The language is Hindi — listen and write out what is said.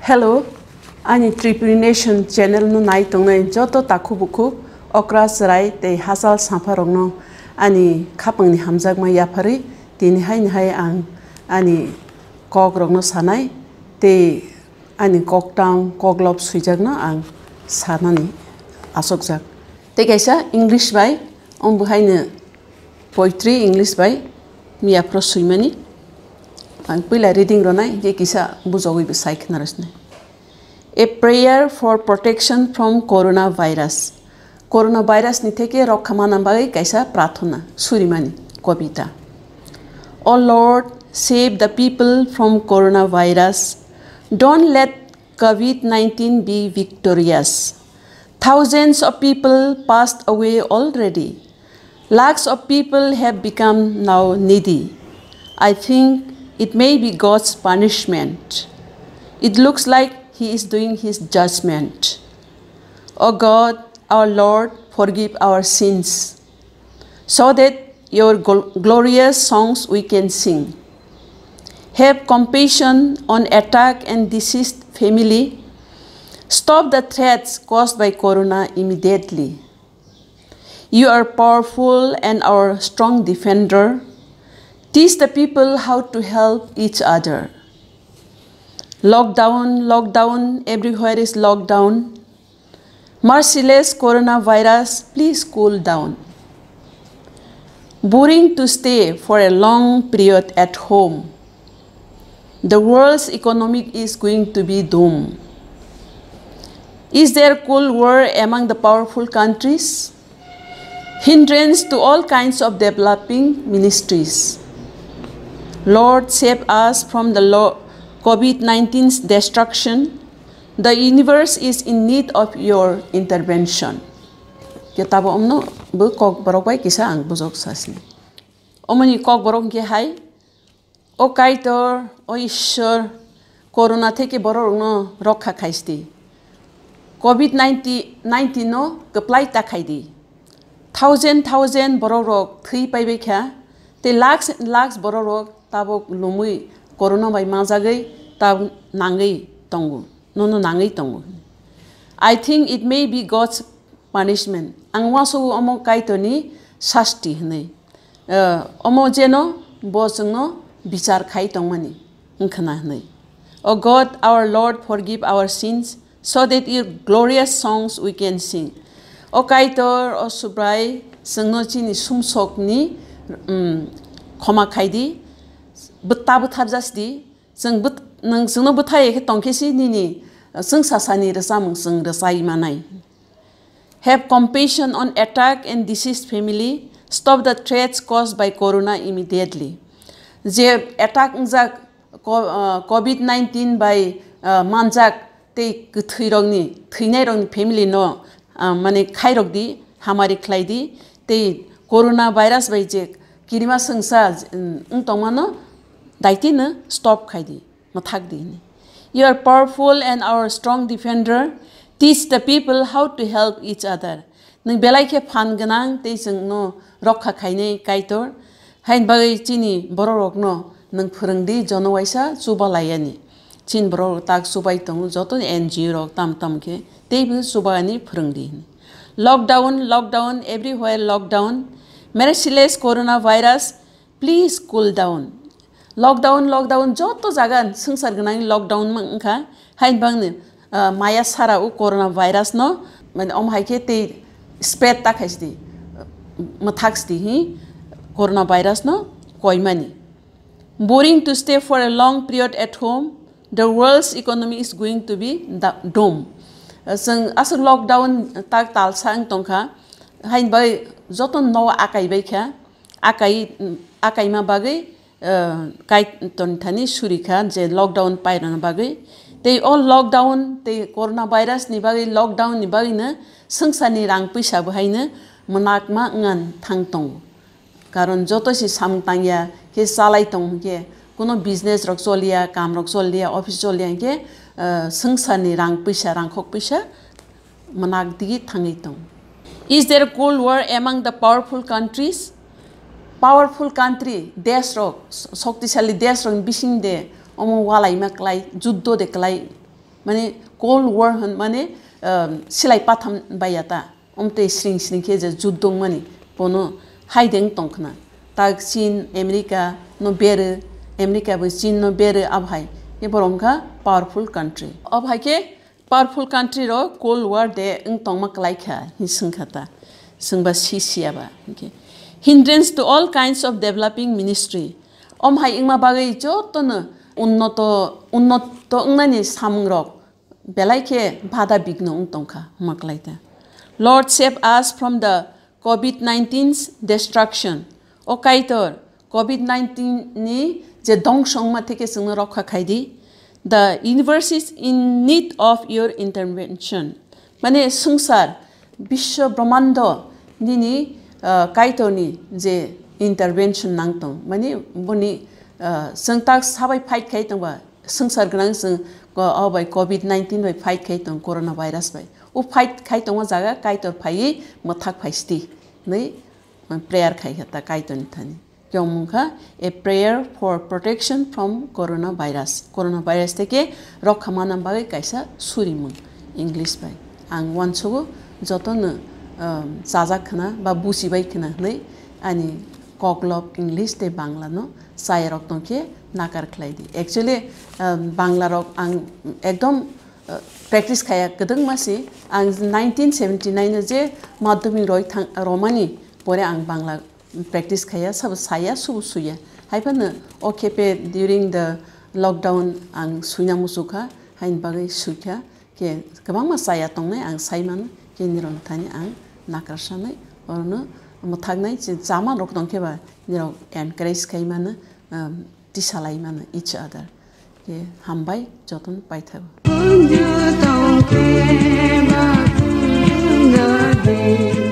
Hello, ani Nation channel no nai tongnai joto taku buku okras rai te hasal samparong no ani kapang ni hamjak ma yapari phari tin hai hai ang ani kog rong no sanai te ani kog tang kog lob suijak no ang sanani asok jak तेखायसा इंलिश बाय आं बहायनो पयट्रि इंलिश बाय मिया प्रसुइमानि आं पहिला रिडिं रनाय जेखिसा बुजावैबो सायखोनारसनो ए prayer for protection from corona virus corona भाइरासनि थेके रक्षा मानाम बागै कायसा प्रार्थना सुरिमानि कबिता O Lord, save the people from coronavirus. Don't let COVID 19 be victorious. Thousands of people passed away already. Lakhs of people have become now needy. I think it may be God's punishment. It looks like He is doing His judgment. O oh God, our Lord, forgive our sins, so that your glorious songs we can sing. Have compassion on attack and deceased family Stop the threats caused by Corona immediately. You are powerful and our strong defender. Teach the people how to help each other. Lockdown, lockdown, everywhere is lockdown. Merciless coronavirus, please cool down. Boring to stay for a long period at home. The world's economic is going to be doomed. Is there cold war among the powerful countries? Hindrance to all kinds of developing ministries. Lord, save us from the COVID 19's destruction. The universe is in need of your intervention. Kya tabo omno bu kok kisa ang buzok sasni. Omani kok barok O o corona rokha Covid ninety ꯅꯥꯏꯟꯇꯤꯅꯣ thousand ꯇꯥꯈꯥꯏꯗꯤ thousand thousand pai three kha ꯈ꯭ꯌꯥ ꯇꯦ ꯂꯥꯛꯁ ꯂꯥꯛꯁ ꯕꯣꯔꯣꯔꯣꯛ ꯇꯥꯕꯣꯛ ꯂꯨꯃꯨꯏ ꯀꯣꯔꯣꯅꯥ ꯕꯥꯏ ꯃꯥꯡꯖꯥꯒꯩ ꯇꯥꯕ ꯅꯥꯡꯒꯩ ꯇꯣꯡꯒꯨ ꯅꯣꯅꯣ ꯅꯥꯡꯒꯩ ꯇꯣꯡꯒꯨ I think it may be God's punishment. Angwa so omo kaitoni shasti hne. Omo jeno bosno bichar khai tongmani nkhana hne. O God, our Lord, forgive our sins so that your glorious songs we can sing. O Kaitor, O Subrai, Sengnojini Sumsokni, um, Komakhaidi, Butta Buttabjasdi, Seng But Nang Sungno Buttai Tonkesi Nini, Sung Sasani Rasamung Sung Rasai Manai. Have compassion on attack and deceased family. Stop the threats caused by corona immediately. The attack uh, COVID-19 by uh, त्यही तौनीइ फेमिली फेमिलीनो माने खाइरधि हामी खाइदि त्यही कोरोना भाइरस बैजे किमा सङसा उहा दाइ नै स्टप खादि म are powerful and our strong defender teach the people how to help each other नै खे फान गाङ रक्खा खाने कै चिनी बग नो नदे जनौसा सुने चीन 진브로 딱 수바이통 저도 NGO로 땀땀게 데이브 수바니 프릉디니 lockdown lockdown everywhere lockdown सिलेस corona virus please cool down lockdown lockdown जो जगह संसार गोनांनि लॉकडाउन ओंखा हायन बांनो माया सारा कोरोना वायरस न माने अमहायखे ते स्प्रेड मथाक्स दी ही कोरोना वायरस कोई many boring to stay for a long period at home the world's economy is going to be doom. Sang as lockdown tak tal sang tong ka, hain bay zoton no akai bay ka, akai akai ma bagay, kai ton tani suri ka, je lockdown pay na bagay. Tei all lockdown, tei corona virus ni bagai lockdown ni bagai na, sang sa ni rang pisa bahay na, manak ma ngan tang tong. Karon zoton si sam tang ya, he salay tong ye. কোনো बिजनेस रक चलिया काम रक चलिया ऑफिस चलिया इनके संसारनि रां पैसा रांखक पैसा मनाक दिगि थाङै दं इज देर कोल्ड वार एमां the powerful countries powerful country देश रक शक्तिशाली देश रक बिसिं दे अमो वालाइमा क्लाइ जुद्ध देख्लाइ माने कोल्ड वार होन माने सिलाइ पाथाम बायाता अमते स्रिं स्रिंखे जे जुद्ध माने बनो हाइदें दंखना ताक चीन अमेरिका न बेरो एमनी क्या चीन बेरे अब हाई ये बरम का पावरफुल कंट्री अब हाई के पावरफुल कंट्री रो कोल्ड वार दे इंग तोंगमा कलाइखा हिसंगखता संगबा सिसियाबा okay hindrance to all kinds of developing ministry अम हाई इंगमा बागे जतन उन्नत उन्नत उंगनानि सामुं रक बेलाइखे बादा बिग्नो उं तोंखा मकलाइता Lord save us from the Covid 19 destruction ओ काइतर COVID 19이 이제 동성마 되게 쓰는 럭화카이디 The universe is in need of your intervention. মানে সংসার বিশ্ব ব্রহ্মাণ্ড নিনি কাইটনি যে ইন্টারভেনশন নাংতং মানে বনি সংতাক সাবাই ফাইট খাইতং বা সংসার গনাং সং অবাই কোভিড নাইন্টিন বাই ফাইট খাইতং করোনা ভাইরাস বাই ও ফাইট খাইতং জায়গা কাইটর ফাইয়ে মথাক ফাইস্তি नै प्रेयर खाइ हेता काइतन थानी Pyeongmongha a prayer for protection from coronavirus. Coronavirus থেকে রক্ষা মানাম বাগে কাইসা সুরিমুন ইংলিশ বাই আং ওয়ানসুগো যতন চাজাখানা বা বুঝিবাইখানা হলে আনি কগলব ইংলিশ তে বাংলা নো সাই রক্তকে নাকার খাই দি একচুয়ালি বাংলা রক আং একদম প্র্যাকটিস খায়া গদং মাসি আং নাইনটিন সেভেন্টি নাইনে যে মাধ্যমিক রয় রমানি পরে আং Bangla practice khaya sab saya su suya hai pan okay pe during the lockdown ang sunya musuka hain bagai sukya ke kabang ma saya tong nai ang saiman ke niron thani ang nakrashanai orno muthagnai je jama rok dong ke ba niro encourage khai man tisalai um, man each other ke hambai joton paithab Hãy subscribe cho kênh Ghiền Mì Gõ Để không bỏ lỡ những video hấp dẫn